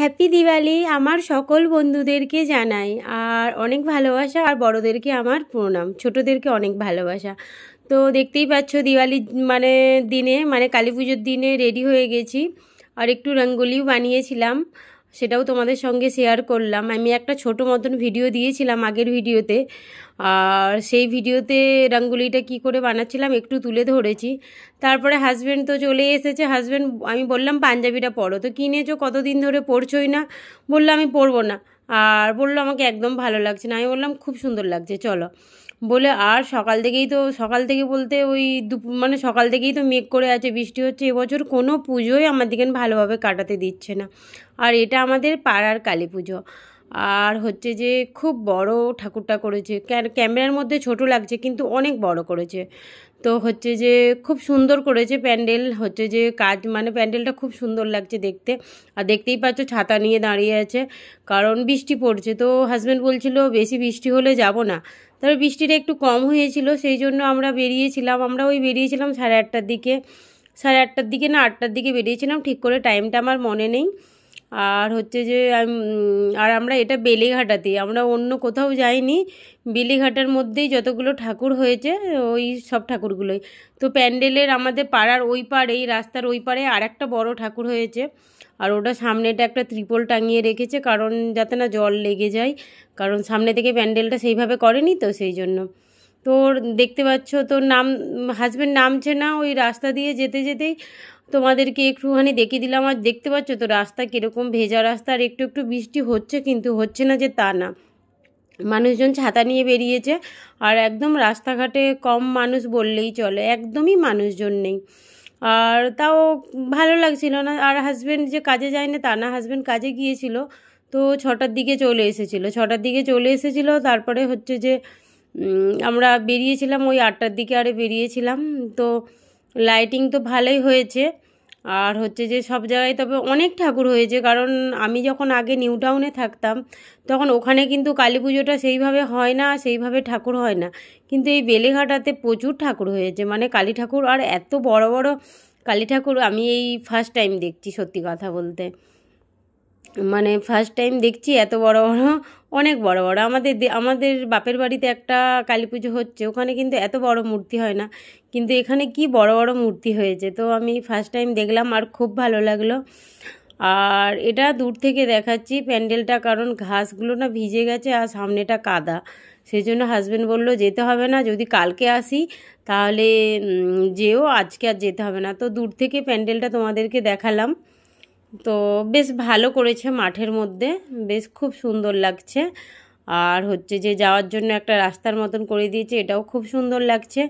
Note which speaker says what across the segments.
Speaker 1: happy Diwali আমার সকল বন্ধুদেরকে জানাই আর অনেক ভালোবাসা আর বড়দেরকে আমার প্রণাম ছোটদেরকে অনেক ভালোবাসা তো দেখতেই পাচ্ছ দিওয়ালি মানে দিনে মানে কালী পুজোর দিনে রেডি হয়ে গেছি আর একটু রঙ্গোলিও বানিয়েছিলাম সেটাও তোমাদের সঙ্গে শেয়ার করলাম আমি একটা ছোট মতন ভিডিও দিয়েছিলাম আগের ভিডিওতে আর সেই ভিডিওতে রঙ্গোলিটা কি করে বানাচ্ছিলাম একটু তুলে ধরেছি তারপরে হাজব্যান্ড তো চলে এসেছে হাজব্যান্ড আমি বললাম পাঞ্জাবিটা পরো তো কিনেছো কতদিন ধরে পরছোই না বললো আমি পরবো না আর বললো আমাকে একদম ভালো লাগছে না আমি বললাম খুব সুন্দর লাগছে চলো বলে আর সকাল থেকেই তো সকাল থেকে বলতে ওই মানে সকাল থেকেই তো মেঘ করে আছে বৃষ্টি হচ্ছে এবছর কোনো পুজোই আমাদেরকে ভালোভাবে কাটাতে দিচ্ছে না আর এটা আমাদের পাড়ার কালী পুজো আর হচ্ছে যে খুব বড় ঠাকুরটা করেছে ক্যামেরার মধ্যে ছোট লাগছে কিন্তু অনেক বড় করেছে তো হচ্ছে যে খুব সুন্দর করেছে প্যান্ডেল হচ্ছে যে কাজ মানে প্যান্ডেলটা খুব সুন্দর লাগছে দেখতে আর দেখতেই পাচ্ছ ছাতা নিয়ে দাঁড়িয়ে আছে কারণ বৃষ্টি পড়ছে তো হাজব্যান্ড বলছিল বেশি বৃষ্টি হলে যাব না তবে বৃষ্টিটা একটু কম হয়েছিল সেই জন্য আমরা বেরিয়েছিলাম আমরা ওই বেরিয়েছিলাম সাড়ে আটটার দিকে সাড়ে আটটার দিকে না আটটার দিকে বেরিয়েছিলাম ঠিক করে টাইমটা আমার মনে নেই আর হচ্ছে যে আর আমরা এটা বেলেঘাটাতে আমরা অন্য কোথাও যাইনি বেলেঘাটার মধ্যেই যতগুলো ঠাকুর হয়েছে ওই সব ঠাকুরগুলোই তো প্যান্ডেলের আমাদের পাড়ার ওই পাড়ে এই রাস্তার ওই পাড়ে আর একটা বড়ো ঠাকুর হয়েছে আর ওটা সামনেটা একটা ত্রিপল টাঙিয়ে রেখেছে কারণ যাতে না জল লেগে যায় কারণ সামনে থেকে প্যান্ডেলটা সেইভাবে করেনি তো সেই জন্য তোর দেখতে পাচ্ছ তোর নাম হাজব্যান্ড নামছে না ওই রাস্তা দিয়ে যেতে যেতেই তোমাদেরকে একটুখানি দেখিয়ে দিলাম আর দেখতে পাচ্ছ তো রাস্তা কীরকম ভেজা রাস্তা আর একটু একটু বৃষ্টি হচ্ছে কিন্তু হচ্ছে না যে তা না মানুষজন ছাতা নিয়ে বেরিয়েছে আর একদম রাস্তাঘাটে কম মানুষ বললেই চলে একদমই মানুষজন নেই আর তাও ভালো লাগছিল না আর হাজব্যান্ড যে কাজে যায় না তা না হাজব্যান্ড কাজে গিয়েছিল তো ছটার দিকে চলে এসেছিলো ছটার দিকে চলে এসেছিলো তারপরে হচ্ছে যে আমরা বেরিয়েছিলাম ওই আটটার দিকে আরে বেরিয়েছিলাম তো লাইটিং তো ভালোই হয়েছে আর হচ্ছে যে সব জায়গায় তবে অনেক ঠাকুর হয়েছে কারণ আমি যখন আগে নিউ টাউনে থাকতাম তখন ওখানে কিন্তু কালী পুজোটা সেইভাবে হয় না সেইভাবে ঠাকুর হয় না কিন্তু এই বেলেঘাটাতে প্রচুর ঠাকুর হয়েছে মানে কালী ঠাকুর আর এত বড় বড় কালী ঠাকুর আমি এই ফার্স্ট টাইম দেখছি সত্যি কথা বলতে মানে ফার্স্ট টাইম দেখছি এত বড় বড় অনেক বড় বড় আমাদের আমাদের বাপের বাড়িতে একটা কালী পুজো হচ্ছে ওখানে কিন্তু এত বড় মূর্তি হয় না কিন্তু এখানে কি বড় বড় মূর্তি হয়েছে তো আমি ফার্স্ট টাইম দেখলাম আর খুব ভালো লাগলো আর এটা দূর থেকে দেখাচ্ছি প্যান্ডেলটা কারণ ঘাসগুলো না ভিজে গেছে আর সামনেটা কাদা সেই জন্য হাজব্যান্ড বললো যেতে হবে না যদি কালকে আসি তাহলে যেও আজকে আর যেতে হবে না তো দূর থেকে প্যান্ডেলটা তোমাদেরকে দেখালাম তো বেশ ভালো করেছে মাঠের মধ্যে বেশ খুব সুন্দর লাগছে আর হচ্ছে যে যাওয়ার জন্য একটা রাস্তার মতন করে দিয়েছে এটাও খুব সুন্দর লাগছে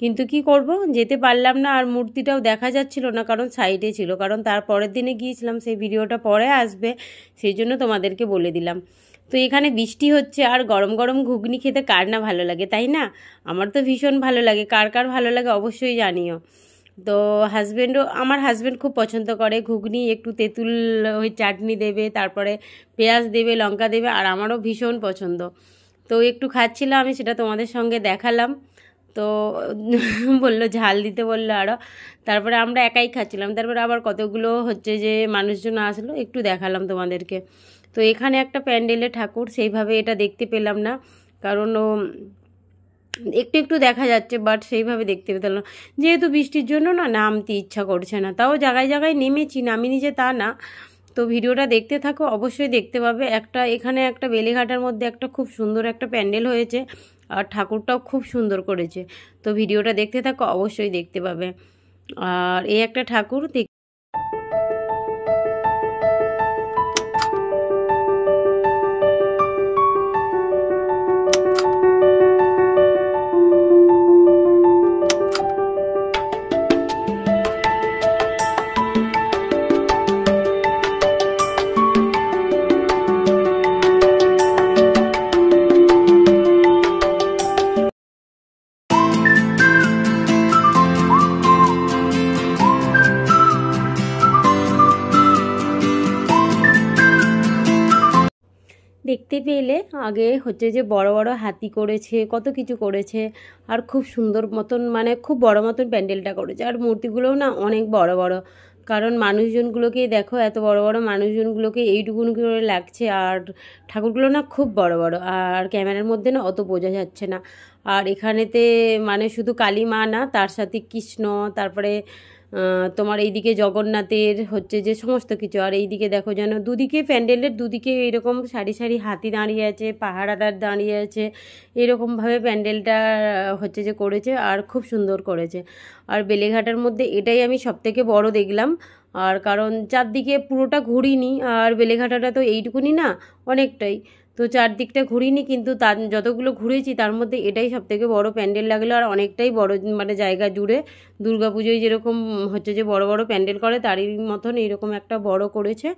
Speaker 1: কিন্তু কি করব যেতে পারলাম না আর মূর্তিটাও দেখা যাচ্ছিল না কারণ সাইডে ছিল কারণ তার পরের দিনে গিয়েছিলাম সেই ভিডিওটা পরে আসবে সেই জন্য তোমাদেরকে বলে দিলাম তো এখানে বৃষ্টি হচ্ছে আর গরম গরম ঘুগনি খেতে কার না ভালো লাগে তাই না আমার তো ভীষণ ভালো লাগে কার কার ভালো লাগে অবশ্যই জানিও তো হাজব্যান্ডও আমার হাজব্যান্ড খুব পছন্দ করে ঘুগনি একটু তেঁতুল ওই চাটনি দেবে তারপরে পেঁয়াজ দেবে লঙ্কা দেবে আর আমারও ভীষণ পছন্দ তো একটু খাচ্ছিলাম আমি সেটা তোমাদের সঙ্গে দেখালাম তো বললো ঝাল দিতে বললো আরও তারপরে আমরা একাই খাচ্ছিলাম তারপরে আবার কতগুলো হচ্ছে যে মানুষজন আসলো একটু দেখালাম তোমাদেরকে তো এখানে একটা প্যান্ডেলে ঠাকুর সেইভাবে এটা দেখতে পেলাম না কারণ ও একটু একটু দেখা যাচ্ছে বাট সেইভাবে দেখতে পেতাম যেহেতু বৃষ্টির জন্য না নামতে ইচ্ছা করছে না তাও জায়গায় জায়গায় নেমেছি নামিনি যে তা না তো ভিডিওটা দেখতে থাকো অবশ্যই দেখতে পাবে একটা এখানে একটা বেলেঘাটার মধ্যে একটা খুব সুন্দর একটা প্যান্ডেল হয়েছে আর ঠাকুরটাও খুব সুন্দর করেছে তো ভিডিওটা দেখতে থাকো অবশ্যই দেখতে পাবে আর এই একটা ঠাকুর দেখতে পেলে আগে হচ্ছে যে বড় বড় হাতি করেছে কত কিছু করেছে আর খুব সুন্দর মতন মানে খুব বড় মতন প্যান্ডেলটা করেছে আর মূর্তিগুলোও না অনেক বড় বড় কারণ মানুষজনগুলোকে দেখো এত বড় বড় মানুষজনগুলোকে এইটুকুন করে লাগছে আর ঠাকুরগুলো না খুব বড় বড় আর ক্যামেরার মধ্যে না অত বোঝা যাচ্ছে না আর এখানেতে মানে শুধু কালী মা না তার সাথে কৃষ্ণ তারপরে তোমার এইদিকে জগন্নাথের হচ্ছে যে সমস্ত কিছু আর এইদিকে দেখো যেন দুদিকে প্যান্ডেলের দুদিকে এরকম সারি সারি হাতি দাঁড়িয়ে আছে পাহাড়াদার দাঁড়িয়ে আছে এরকমভাবে প্যান্ডেলটা হচ্ছে যে করেছে আর খুব সুন্দর করেছে আর বেলেঘাটার মধ্যে এটাই আমি সবথেকে বড় দেখলাম আর কারণ চারদিকে পুরোটা ঘুরিনি আর বেলেঘাটাটা তো এইটুকুনি না অনেকটাই তো চারদিকটা ঘুরিনি কিন্তু তার যতগুলো ঘুরেছি তার মধ্যে এটাই সবথেকে বড় প্যান্ডেল লাগলো আর অনেকটাই বড় মানে জায়গা জুড়ে দুর্গাপুজোয় যেরকম হচ্ছে যে বড় বড় প্যান্ডেল করে তারই মতন এইরকম একটা বড় করেছে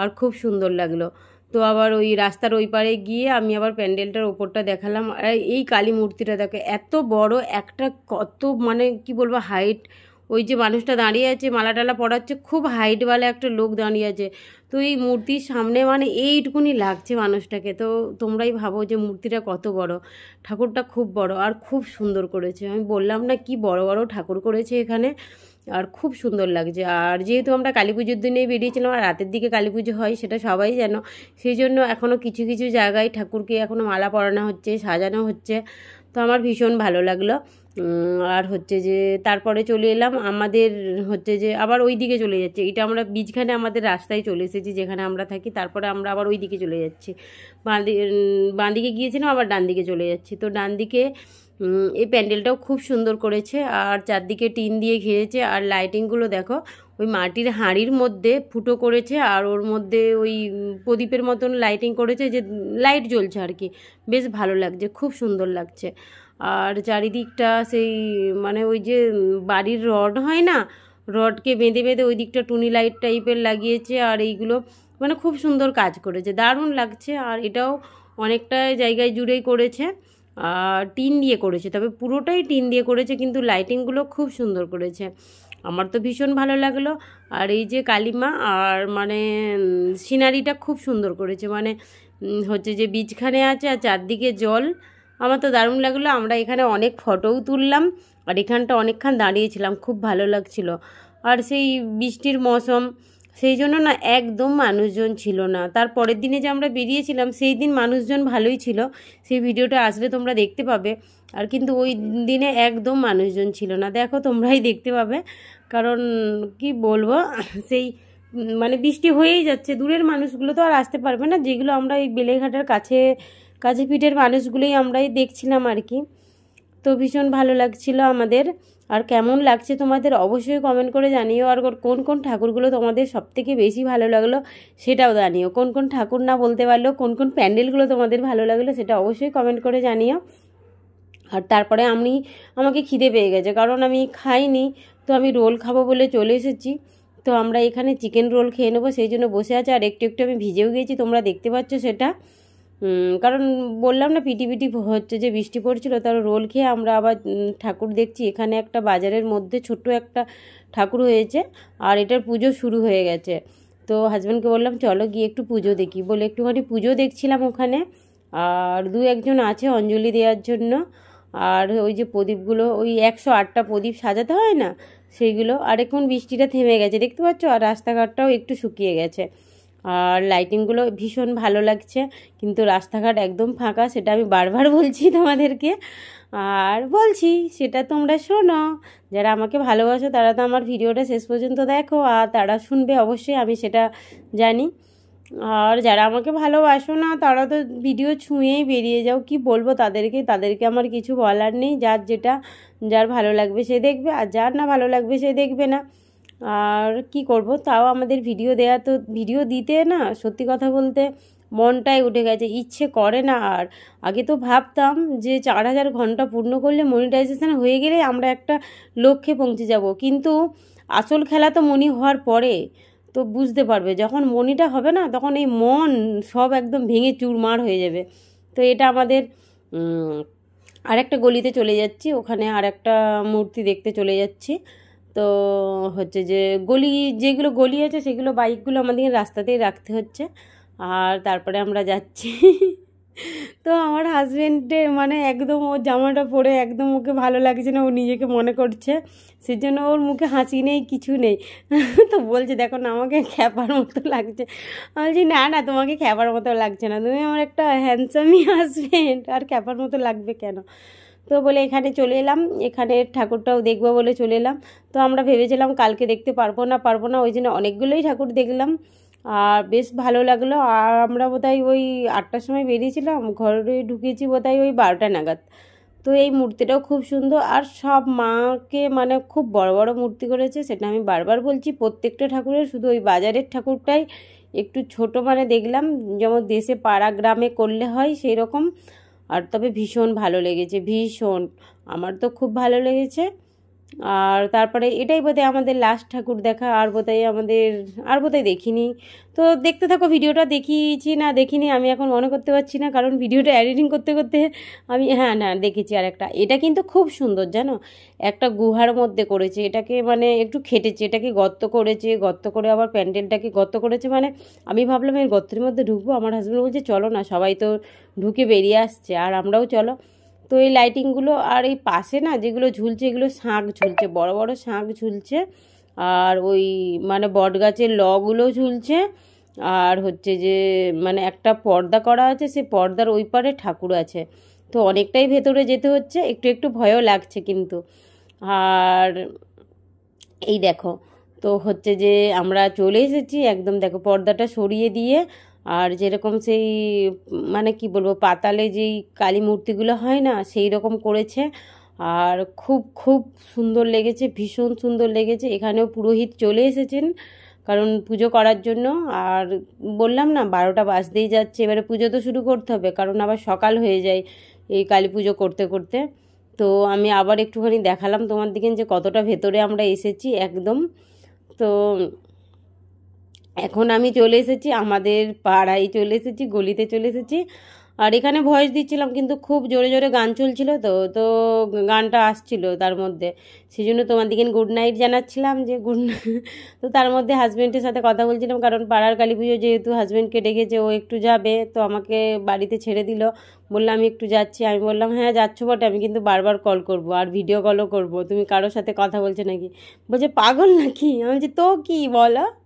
Speaker 1: আর খুব সুন্দর লাগলো তো আবার ওই রাস্তার ওই পারে গিয়ে আমি আবার প্যান্ডেলটার ওপরটা দেখালাম এই কালী মূর্তিটা দেখে এত বড় একটা কত মানে কি বলবো হাইট ওই যে মানুষটা দাঁড়িয়ে আছে মালা টালা পড়াচ্ছে খুব হাইটওয়ালা একটা লোক দাঁড়িয়ে আছে তো এই মূর্তির সামনে মানে এইটুকুনি লাগছে মানুষটাকে তো তোমরাই ভাবো যে মূর্তিটা কত বড় ঠাকুরটা খুব বড় আর খুব সুন্দর করেছে আমি বললাম না কি বড় বড় ঠাকুর করেছে এখানে আর খুব সুন্দর লাগছে আর যেহেতু আমরা কালী পুজোর দিনেই বেরিয়েছিলাম আর রাতের দিকে কালী পুজো হয় সেটা সবাই যেন সেই জন্য এখনও কিছু কিছু জায়গায় ঠাকুরকে এখনও মালা পরানো হচ্ছে সাজানো হচ্ছে তো আমার ভীষণ ভালো লাগলো আর হচ্ছে যে তারপরে চলে এলাম আমাদের হচ্ছে যে আবার ওই দিকে চলে যাচ্ছে এটা আমরা বীজখানে আমাদের রাস্তায় চলে এসেছি যেখানে আমরা থাকি তারপরে আমরা আবার ওই দিকে চলে যাচ্ছি বাঁদিকে বাঁদিকে বাঁ দিকে গিয়েছিলাম আবার ডান দিকে চলে যাচ্ছি তো ডান দিকে এই প্যান্ডেলটাও খুব সুন্দর করেছে আর চারদিকে টিন দিয়ে ঘিরেছে আর লাইটিংগুলো দেখো ওই মাটির হাঁড়ির মধ্যে ফুটো করেছে আর ওর মধ্যে ওই প্রদীপের মতন লাইটিং করেছে যে লাইট জ্বলছে আর কি বেশ ভালো লাগছে খুব সুন্দর লাগছে আর চারিদিকটা সেই মানে ওই যে বাড়ির রড হয় না রডকে বেঁধে বেঁধে ওই দিকটা টুনি লাইট টাইপের লাগিয়েছে আর এইগুলো মানে খুব সুন্দর কাজ করেছে দারুণ লাগছে আর এটাও অনেকটা জায়গায় জুড়েই করেছে আর টিন দিয়ে করেছে তবে পুরোটাই টিন দিয়ে করেছে কিন্তু লাইটিংগুলো খুব সুন্দর করেছে আমার তো ভীষণ ভালো লাগলো আর এই যে কালিমা আর মানে সিনারিটা খুব সুন্দর করেছে মানে হচ্ছে যে বীজখানে আছে আর চারদিকে জল আমার তো দারুণ লাগলো আমরা এখানে অনেক ফটোও তুললাম আর এখানটা অনেকক্ষণ দাঁড়িয়েছিলাম খুব ভালো লাগছিল আর সেই বৃষ্টির মৌসুম সেই জন্য না একদম মানুষজন ছিল না তার পরের দিনে যে আমরা বেরিয়েছিলাম সেই দিন মানুষজন ভালোই ছিল সেই ভিডিওটা আসলে তোমরা দেখতে পাবে আর কিন্তু ওই দিনে একদম মানুষজন ছিল না দেখো তোমরাই দেখতে পাবে কারণ কি বলবো সেই মানে বৃষ্টি হয়েই যাচ্ছে দূরের মানুষগুলো তো আর আসতে পারবে না যেগুলো আমরা এই বেলেঘাটার কাছে কাজে পিঠের মানুষগুলোই আমরাই দেখছিলাম আর কি তো ভীষণ ভালো লাগছিল আমাদের আর কেমন লাগছে তোমাদের অবশ্যই কমেন্ট করে জানিও আর কোন কোন ঠাকুরগুলো তোমাদের সবথেকে বেশি ভালো লাগলো সেটাও জানিও কোন কোন ঠাকুর না বলতে পারলো কোন কোন প্যান্ডেলগুলো তোমাদের ভালো লাগলো সেটা অবশ্যই কমেন্ট করে জানিও আর তারপরে আমি আমাকে খিদে পেয়ে গেছে কারণ আমি খাইনি তো আমি রোল খাবো বলে চলে এসেছি তো আমরা এখানে চিকেন রোল খেয়ে নেবো সেই জন্য বসে আছে আর একটু একটু আমি ভিজেও গিয়েছি তোমরা দেখতে পাচ্ছ সেটা কারণ বললাম না পিটি পিটি হচ্ছে যে বৃষ্টি পড়ছিল তার রোল খেয়ে আমরা আবার ঠাকুর দেখছি এখানে একটা বাজারের মধ্যে ছোট্ট একটা ঠাকুর হয়েছে আর এটার পুজো শুরু হয়ে গেছে তো হাজব্যান্ডকে বললাম চলো গিয়ে একটু পুজো দেখি বলে একটুখানি পুজো দেখছিলাম ওখানে আর দু একজন আছে অঞ্জলি দেওয়ার জন্য আর ওই যে প্রদীপগুলো ওই একশো আটটা প্রদীপ সাজাতে হয় না সেইগুলো আর এখন বৃষ্টিটা থেমে গেছে দেখতে পাচ্ছ আর রাস্তাঘাটটাও একটু শুকিয়ে গেছে আর লাইটিংগুলো ভীষণ ভালো লাগছে কিন্তু রাস্তাঘাট একদম ফাঁকা সেটা আমি বারবার বলছি তোমাদেরকে আর বলছি সেটা তোমরা শোনো যারা আমাকে ভালোবাসো তারা তো আমার ভিডিওটা শেষ পর্যন্ত দেখো আর তারা শুনবে অবশ্যই আমি সেটা জানি আর যারা আমাকে ভালোবাসো না তারা তো ভিডিও ছুঁয়েই বেরিয়ে যাও কি বলবো তাদেরকে তাদেরকে আমার কিছু বলার নেই যার যেটা যার ভালো লাগবে সে দেখবে আর যার না ভালো লাগবে সে দেখবে না আর কি করব তাও আমাদের ভিডিও দেয়া তো ভিডিও দিতে না সত্যি কথা বলতে মনটাই উঠে গেছে ইচ্ছে করে না আর আগে তো ভাবতাম যে চার হাজার ঘন্টা পূর্ণ করলে মনিটাইজেশান হয়ে গেলে আমরা একটা লক্ষ্যে পৌঁছে যাব কিন্তু আসল খেলা তো মনি হওয়ার পরে তো বুঝতে পারবে যখন মনিটা হবে না তখন এই মন সব একদম ভেঙে চুরমার হয়ে যাবে তো এটা আমাদের আরেকটা গলিতে চলে যাচ্ছি ওখানে আর একটা মূর্তি দেখতে চলে যাচ্ছি তো হচ্ছে যে গলি যেগুলো গলি আছে সেগুলো বাইকগুলো আমাদের রাস্তাতেই রাখতে হচ্ছে আর তারপরে আমরা যাচ্ছি তো আমার হাজব্যান্ডে মানে একদম ওর জামাটা পরে একদম ওকে ভালো লাগছে না ও নিজেকে মনে করছে সেজন্য ওর মুখে হাসি নেই কিছু নেই তো বলছে দেখো না আমাকে খ্যাপার মতো লাগছে বলছি না না তোমাকে খ্যাপার মতো লাগছে না তুমি আমার একটা হ্যান্ডসামই হাজব্যান্ড আর খ্যাপার মতো লাগবে কেন তো বলে এখানে চলে এলাম এখানে ঠাকুরটাও দেখব বলে চলে এলাম তো আমরা ভেবেছিলাম কালকে দেখতে পারবো না পারবো না ওই জন্য অনেকগুলোই ঠাকুর দেখলাম আর বেশ ভালো লাগলো আর আমরা বোধহয় ওই আটটার সময় বেরিয়েছিলাম ঘরে ঢুকেছি বোধহয় ওই বারোটা নাগাদ তো এই মূর্তিটাও খুব সুন্দর আর সব মাকে মানে খুব বড় বড় মূর্তি করেছে সেটা আমি বারবার বলছি প্রত্যেকটা ঠাকুরের শুধু ওই বাজারের ঠাকুরটাই একটু ছোট মানে দেখলাম যেমন দেশে পাড়া গ্রামে করলে হয় সেই রকম আর তবে ভীষণ ভালো লেগেছে ভীষণ আমার তো খুব ভালো লেগেছে আর তারপরে এটাই বোধহয় আমাদের লাস্ট ঠাকুর দেখা আর বোধহয় আমাদের আর বোধহয় দেখিনি তো দেখতে থাকো ভিডিওটা দেখিয়েছি না দেখিনি আমি এখন মনে করতে পারছি না কারণ ভিডিওটা এডিটিং করতে করতে আমি হ্যাঁ না দেখেছি আর একটা এটা কিন্তু খুব সুন্দর জানো একটা গুহার মধ্যে করেছে এটাকে মানে একটু খেটেছে এটাকে গর্ত করেছে গর্ত করে আবার প্যান্ডেলটাকে গর্ত করেছে মানে আমি ভাবলাম এই গর্তের মধ্যে ঢুকবো আমার হাজব্যান্ড বলছে চলো না সবাই তো ঢুকে বেরিয়ে আসছে আর আমরাও চলো তো এই লাইটিংগুলো আর এই পাশে না যেগুলো ঝুলছে এগুলো শাঁখ ঝুলছে বড় বড় শাঁখ ঝুলছে আর ওই মানে বট গাছের লগুলো ঝুলছে আর হচ্ছে যে মানে একটা পর্দা করা আছে সে পর্দার ওই পারে ঠাকুর আছে তো অনেকটাই ভেতরে যেতে হচ্ছে একটু একটু ভয়ও লাগছে কিন্তু আর এই দেখো তো হচ্ছে যে আমরা চলে এসেছি একদম দেখো পর্দাটা সরিয়ে দিয়ে আর যেরকম সেই মানে কি বলবো পাতালে যেই কালী মূর্তিগুলো হয় না সেই রকম করেছে আর খুব খুব সুন্দর লেগেছে ভীষণ সুন্দর লেগেছে এখানেও পুরোহিত চলে এসেছেন কারণ পুজো করার জন্য আর বললাম না বারোটা বাজতেই যাচ্ছে এবারে পুজো তো শুরু করতে হবে কারণ আবার সকাল হয়ে যায় এই কালী পুজো করতে করতে তো আমি আবার একটুখানি দেখালাম তোমার দিকে যে কতটা ভেতরে আমরা এসেছি একদম তো এখন আমি চলে এসেছি আমাদের পাড়ায় চলে এসেছি গলিতে চলে এসেছি আর এখানে ভয়েস দিচ্ছিলাম কিন্তু খুব জোরে জোরে গান চলছিল তো তো গানটা আসছিল তার মধ্যে সেই জন্য তোমাদেরকে গুড নাইট জানাচ্ছিলাম যে গুড তো তার মধ্যে হাজব্যান্ডের সাথে কথা বলছিলাম কারণ পাড়ার কালী পুজো যেহেতু হাজব্যান্ডকে ডেকেছে ও একটু যাবে তো আমাকে বাড়িতে ছেড়ে দিল বললাম আমি একটু যাচ্ছি আমি বললাম হ্যাঁ যাচ্ছ বটে আমি কিন্তু বারবার কল করব আর ভিডিও কলও করব তুমি কারোর সাথে কথা বলছো নাকি বলছে পাগল নাকি আমি বলছি তো কী বলো